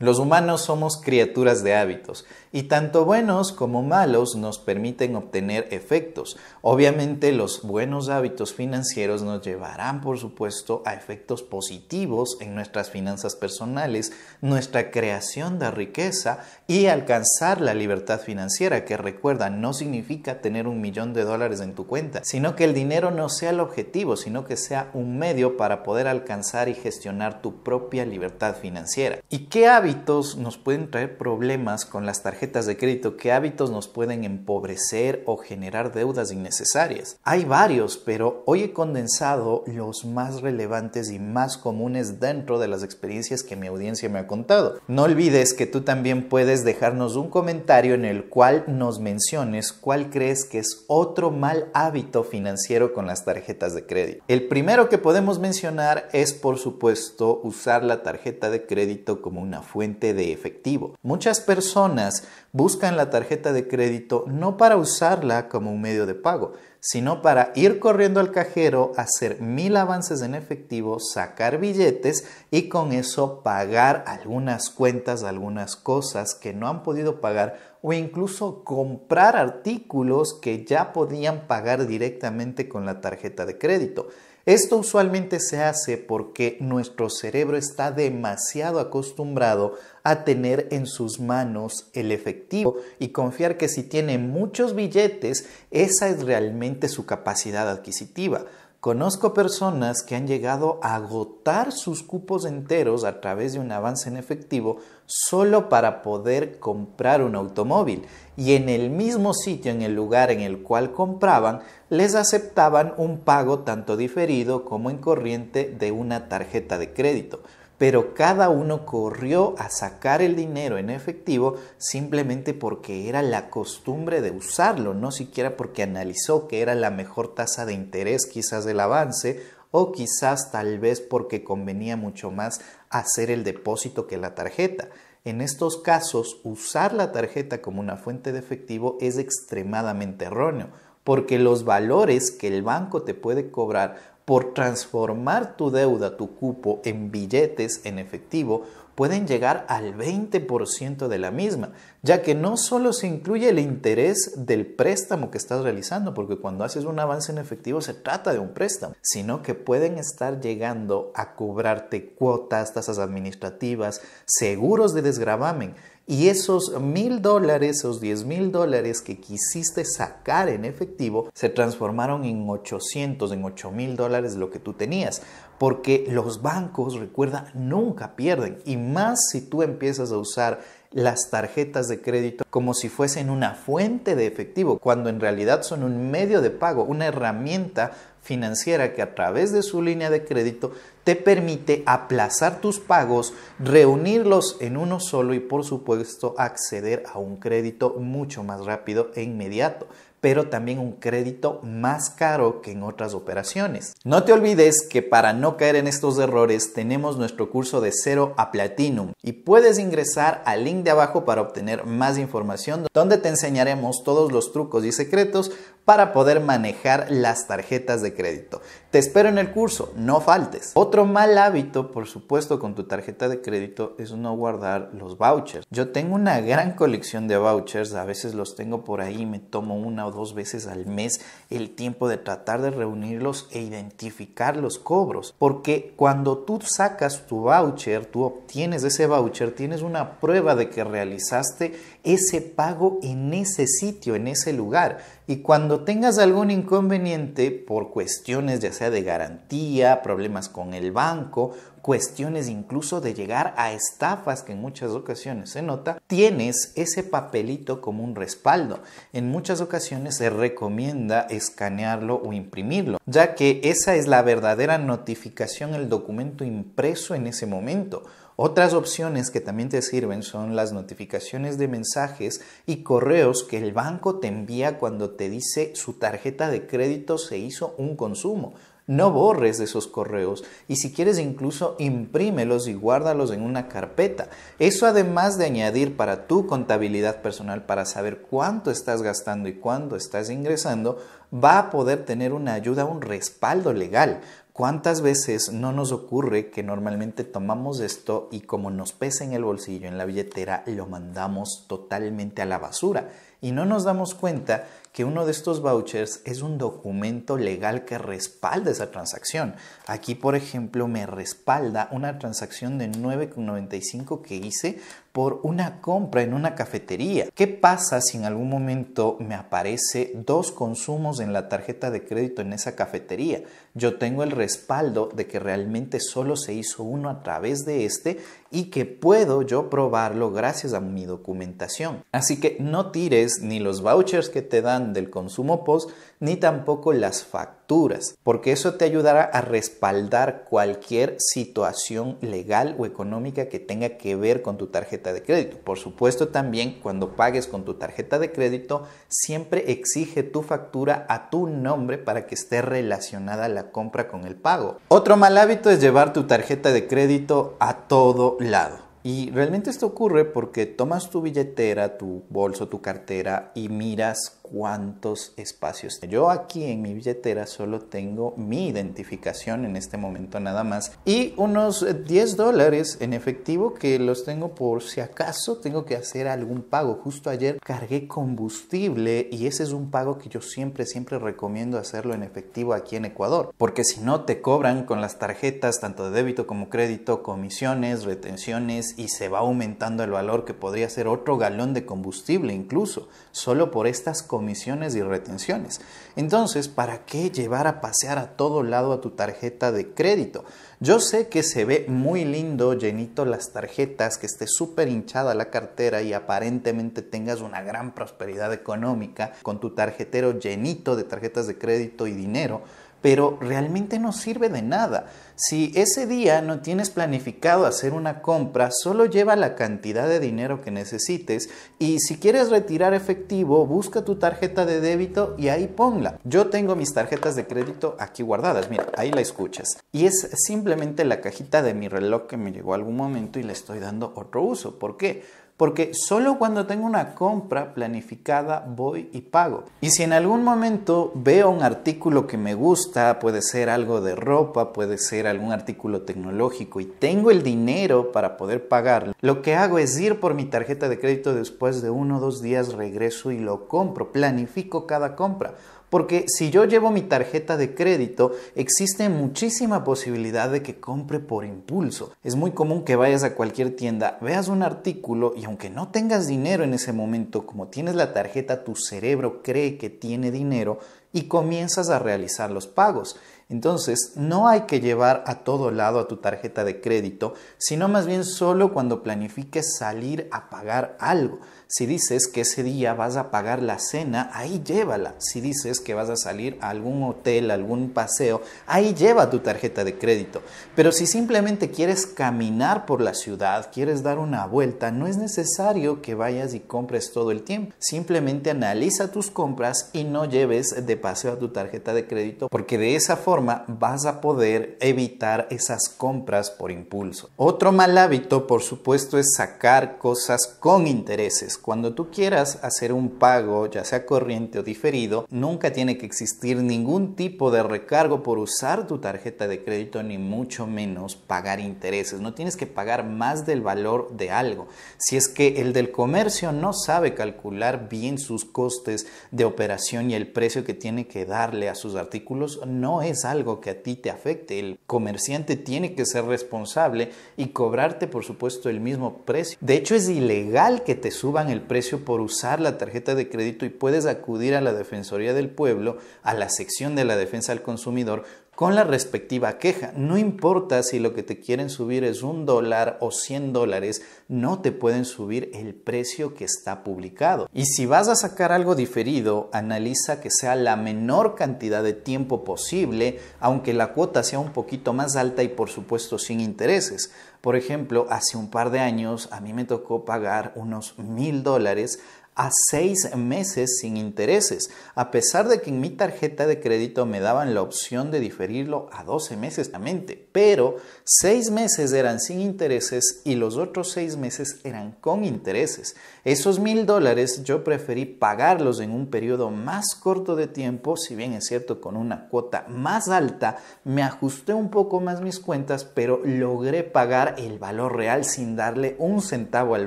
Los humanos somos criaturas de hábitos y tanto buenos como malos nos permiten obtener efectos. Obviamente los buenos hábitos financieros nos llevarán, por supuesto, a efectos positivos en nuestras finanzas personales, nuestra creación de riqueza y alcanzar la libertad financiera, que recuerda, no significa tener un millón de dólares en tu cuenta, sino que el dinero no sea el objetivo, sino que sea un medio para poder alcanzar y gestionar tu propia libertad financiera. ¿Y qué hábitos? hábitos nos pueden traer problemas con las tarjetas de crédito? ¿Qué hábitos nos pueden empobrecer o generar deudas innecesarias? Hay varios, pero hoy he condensado los más relevantes y más comunes dentro de las experiencias que mi audiencia me ha contado. No olvides que tú también puedes dejarnos un comentario en el cual nos menciones cuál crees que es otro mal hábito financiero con las tarjetas de crédito. El primero que podemos mencionar es, por supuesto, usar la tarjeta de crédito como una fuente de efectivo. Muchas personas buscan la tarjeta de crédito no para usarla como un medio de pago, sino para ir corriendo al cajero, hacer mil avances en efectivo, sacar billetes y con eso pagar algunas cuentas, algunas cosas que no han podido pagar o incluso comprar artículos que ya podían pagar directamente con la tarjeta de crédito. Esto usualmente se hace porque nuestro cerebro está demasiado acostumbrado a tener en sus manos el efectivo y confiar que si tiene muchos billetes, esa es realmente su capacidad adquisitiva. Conozco personas que han llegado a agotar sus cupos enteros a través de un avance en efectivo solo para poder comprar un automóvil y en el mismo sitio, en el lugar en el cual compraban, les aceptaban un pago tanto diferido como en corriente de una tarjeta de crédito pero cada uno corrió a sacar el dinero en efectivo simplemente porque era la costumbre de usarlo, no siquiera porque analizó que era la mejor tasa de interés quizás del avance o quizás tal vez porque convenía mucho más hacer el depósito que la tarjeta. En estos casos, usar la tarjeta como una fuente de efectivo es extremadamente erróneo porque los valores que el banco te puede cobrar por transformar tu deuda, tu cupo, en billetes en efectivo, pueden llegar al 20% de la misma, ya que no solo se incluye el interés del préstamo que estás realizando, porque cuando haces un avance en efectivo se trata de un préstamo, sino que pueden estar llegando a cobrarte cuotas, tasas administrativas, seguros de desgravamen, y esos mil dólares, esos diez mil dólares que quisiste sacar en efectivo, se transformaron en 800, en ocho mil dólares lo que tú tenías. Porque los bancos, recuerda, nunca pierden. Y más si tú empiezas a usar las tarjetas de crédito como si fuesen una fuente de efectivo, cuando en realidad son un medio de pago, una herramienta financiera que a través de su línea de crédito te permite aplazar tus pagos, reunirlos en uno solo y por supuesto acceder a un crédito mucho más rápido e inmediato pero también un crédito más caro que en otras operaciones. No te olvides que para no caer en estos errores tenemos nuestro curso de cero a platinum y puedes ingresar al link de abajo para obtener más información donde te enseñaremos todos los trucos y secretos para poder manejar las tarjetas de crédito. Te espero en el curso, no faltes. Otro mal hábito, por supuesto, con tu tarjeta de crédito es no guardar los vouchers. Yo tengo una gran colección de vouchers, a veces los tengo por ahí, me tomo una dos veces al mes el tiempo de tratar de reunirlos e identificar los cobros. Porque cuando tú sacas tu voucher, tú obtienes ese voucher, tienes una prueba de que realizaste ese pago en ese sitio, en ese lugar y cuando tengas algún inconveniente por cuestiones ya sea de garantía, problemas con el banco, cuestiones incluso de llegar a estafas que en muchas ocasiones se nota, tienes ese papelito como un respaldo. En muchas ocasiones se recomienda escanearlo o imprimirlo, ya que esa es la verdadera notificación, el documento impreso en ese momento. Otras opciones que también te sirven son las notificaciones de mensajes y correos que el banco te envía cuando te dice su tarjeta de crédito se hizo un consumo. No borres esos correos y si quieres incluso imprímelos y guárdalos en una carpeta. Eso además de añadir para tu contabilidad personal para saber cuánto estás gastando y cuánto estás ingresando, va a poder tener una ayuda, un respaldo legal. ¿Cuántas veces no nos ocurre que normalmente tomamos esto y como nos pesa en el bolsillo, en la billetera, lo mandamos totalmente a la basura? y no nos damos cuenta que uno de estos vouchers es un documento legal que respalda esa transacción. Aquí, por ejemplo, me respalda una transacción de 9,95 que hice por una compra en una cafetería. ¿Qué pasa si en algún momento me aparece dos consumos en la tarjeta de crédito en esa cafetería? Yo tengo el respaldo de que realmente solo se hizo uno a través de este y que puedo yo probarlo gracias a mi documentación. Así que no tires ni los vouchers que te dan del consumo post ni tampoco las facturas, porque eso te ayudará a respaldar cualquier situación legal o económica que tenga que ver con tu tarjeta de crédito. Por supuesto también cuando pagues con tu tarjeta de crédito, siempre exige tu factura a tu nombre para que esté relacionada la compra con el pago. Otro mal hábito es llevar tu tarjeta de crédito a todo lado. Y realmente esto ocurre porque tomas tu billetera, tu bolso, tu cartera y miras cuántos espacios. Yo aquí en mi billetera solo tengo mi identificación en este momento nada más y unos 10 eh, dólares en efectivo que los tengo por si acaso tengo que hacer algún pago. Justo ayer cargué combustible y ese es un pago que yo siempre, siempre recomiendo hacerlo en efectivo aquí en Ecuador porque si no te cobran con las tarjetas tanto de débito como crédito comisiones, retenciones y se va aumentando el valor que podría ser otro galón de combustible incluso solo por estas comisiones comisiones y retenciones. Entonces, ¿para qué llevar a pasear a todo lado a tu tarjeta de crédito? Yo sé que se ve muy lindo, llenito las tarjetas, que esté súper hinchada la cartera y aparentemente tengas una gran prosperidad económica con tu tarjetero llenito de tarjetas de crédito y dinero, pero realmente no sirve de nada. Si ese día no tienes planificado hacer una compra, solo lleva la cantidad de dinero que necesites y si quieres retirar efectivo, busca tu tarjeta de débito y ahí ponla. Yo tengo mis tarjetas de crédito aquí guardadas, mira, ahí la escuchas. Y es simplemente la cajita de mi reloj que me llegó algún momento y le estoy dando otro uso. ¿Por qué? porque solo cuando tengo una compra planificada voy y pago. Y si en algún momento veo un artículo que me gusta, puede ser algo de ropa, puede ser algún artículo tecnológico y tengo el dinero para poder pagarlo, lo que hago es ir por mi tarjeta de crédito después de uno o dos días regreso y lo compro, planifico cada compra. Porque si yo llevo mi tarjeta de crédito, existe muchísima posibilidad de que compre por impulso. Es muy común que vayas a cualquier tienda, veas un artículo y aunque no tengas dinero en ese momento, como tienes la tarjeta, tu cerebro cree que tiene dinero y comienzas a realizar los pagos. Entonces, no hay que llevar a todo lado a tu tarjeta de crédito, sino más bien solo cuando planifiques salir a pagar algo. Si dices que ese día vas a pagar la cena, ahí llévala. Si dices que vas a salir a algún hotel, algún paseo, ahí lleva tu tarjeta de crédito. Pero si simplemente quieres caminar por la ciudad, quieres dar una vuelta, no es necesario que vayas y compres todo el tiempo. Simplemente analiza tus compras y no lleves de paseo a tu tarjeta de crédito porque de esa forma vas a poder evitar esas compras por impulso. Otro mal hábito, por supuesto, es sacar cosas con intereses cuando tú quieras hacer un pago, ya sea corriente o diferido, nunca tiene que existir ningún tipo de recargo por usar tu tarjeta de crédito, ni mucho menos pagar intereses. No tienes que pagar más del valor de algo. Si es que el del comercio no sabe calcular bien sus costes de operación y el precio que tiene que darle a sus artículos, no es algo que a ti te afecte. El comerciante tiene que ser responsable y cobrarte, por supuesto, el mismo precio. De hecho, es ilegal que te suban el precio por usar la tarjeta de crédito y puedes acudir a la Defensoría del Pueblo, a la sección de la defensa del consumidor, con la respectiva queja. No importa si lo que te quieren subir es un dólar o 100 dólares, no te pueden subir el precio que está publicado. Y si vas a sacar algo diferido, analiza que sea la menor cantidad de tiempo posible, aunque la cuota sea un poquito más alta y por supuesto sin intereses. Por ejemplo, hace un par de años a mí me tocó pagar unos mil dólares a seis meses sin intereses, a pesar de que en mi tarjeta de crédito me daban la opción de diferirlo a 12 meses mente, pero seis meses eran sin intereses y los otros seis meses eran con intereses. Esos mil dólares yo preferí pagarlos en un periodo más corto de tiempo, si bien es cierto con una cuota más alta, me ajusté un poco más mis cuentas, pero logré pagar el valor real sin darle un centavo al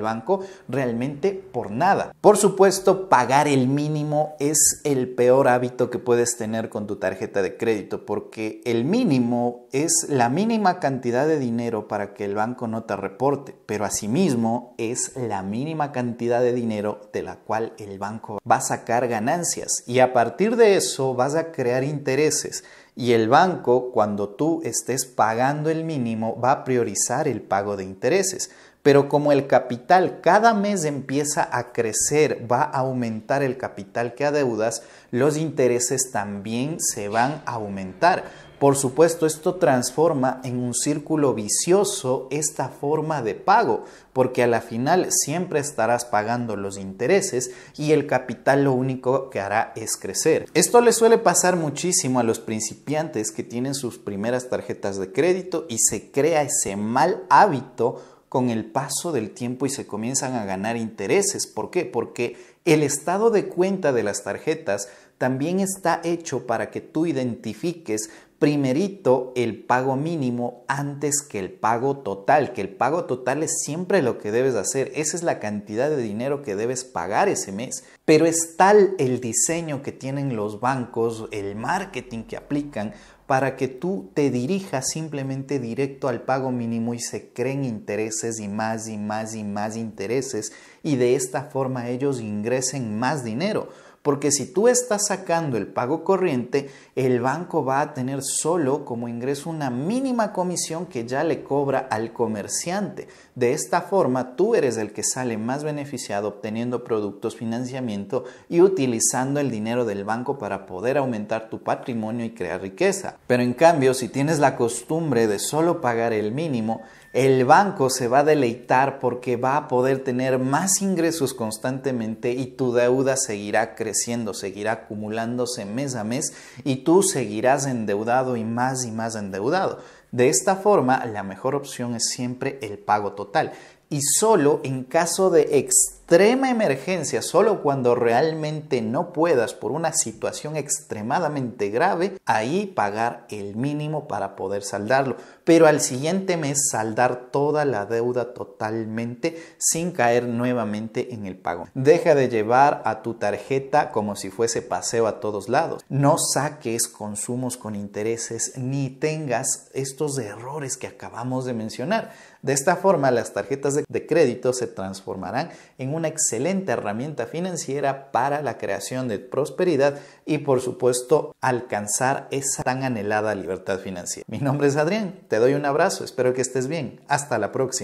banco realmente por nada. Por supuesto, pagar el mínimo es el peor hábito que puedes tener con tu tarjeta de crédito, porque el mínimo es la mínima cantidad de dinero para que el banco no te reporte, pero asimismo es la mínima cantidad de dinero de la cual el banco va a sacar ganancias y a partir de eso vas a crear intereses. Y el banco, cuando tú estés pagando el mínimo, va a priorizar el pago de intereses. Pero como el capital cada mes empieza a crecer, va a aumentar el capital que adeudas, los intereses también se van a aumentar. Por supuesto, esto transforma en un círculo vicioso esta forma de pago, porque a la final siempre estarás pagando los intereses y el capital lo único que hará es crecer. Esto le suele pasar muchísimo a los principiantes que tienen sus primeras tarjetas de crédito y se crea ese mal hábito con el paso del tiempo y se comienzan a ganar intereses. ¿Por qué? Porque el estado de cuenta de las tarjetas también está hecho para que tú identifiques primerito el pago mínimo antes que el pago total, que el pago total es siempre lo que debes hacer, esa es la cantidad de dinero que debes pagar ese mes, pero es tal el diseño que tienen los bancos, el marketing que aplican para que tú te dirijas simplemente directo al pago mínimo y se creen intereses y más y más y más intereses y de esta forma ellos ingresen más dinero porque si tú estás sacando el pago corriente, el banco va a tener solo como ingreso una mínima comisión que ya le cobra al comerciante. De esta forma, tú eres el que sale más beneficiado obteniendo productos, financiamiento y utilizando el dinero del banco para poder aumentar tu patrimonio y crear riqueza. Pero en cambio, si tienes la costumbre de solo pagar el mínimo, el banco se va a deleitar porque va a poder tener más ingresos constantemente y tu deuda seguirá creciendo, seguirá acumulándose mes a mes y tú seguirás endeudado y más y más endeudado. De esta forma, la mejor opción es siempre el pago total y solo en caso de extensión, extrema emergencia, solo cuando realmente no puedas por una situación extremadamente grave, ahí pagar el mínimo para poder saldarlo. Pero al siguiente mes saldar toda la deuda totalmente sin caer nuevamente en el pago. Deja de llevar a tu tarjeta como si fuese paseo a todos lados. No saques consumos con intereses ni tengas estos errores que acabamos de mencionar. De esta forma, las tarjetas de, crédito se transformarán en una excelente herramienta financiera para la creación de prosperidad y por supuesto alcanzar esa tan anhelada libertad financiera. Mi nombre es Adrián, te doy un abrazo, espero que estés bien, hasta la próxima.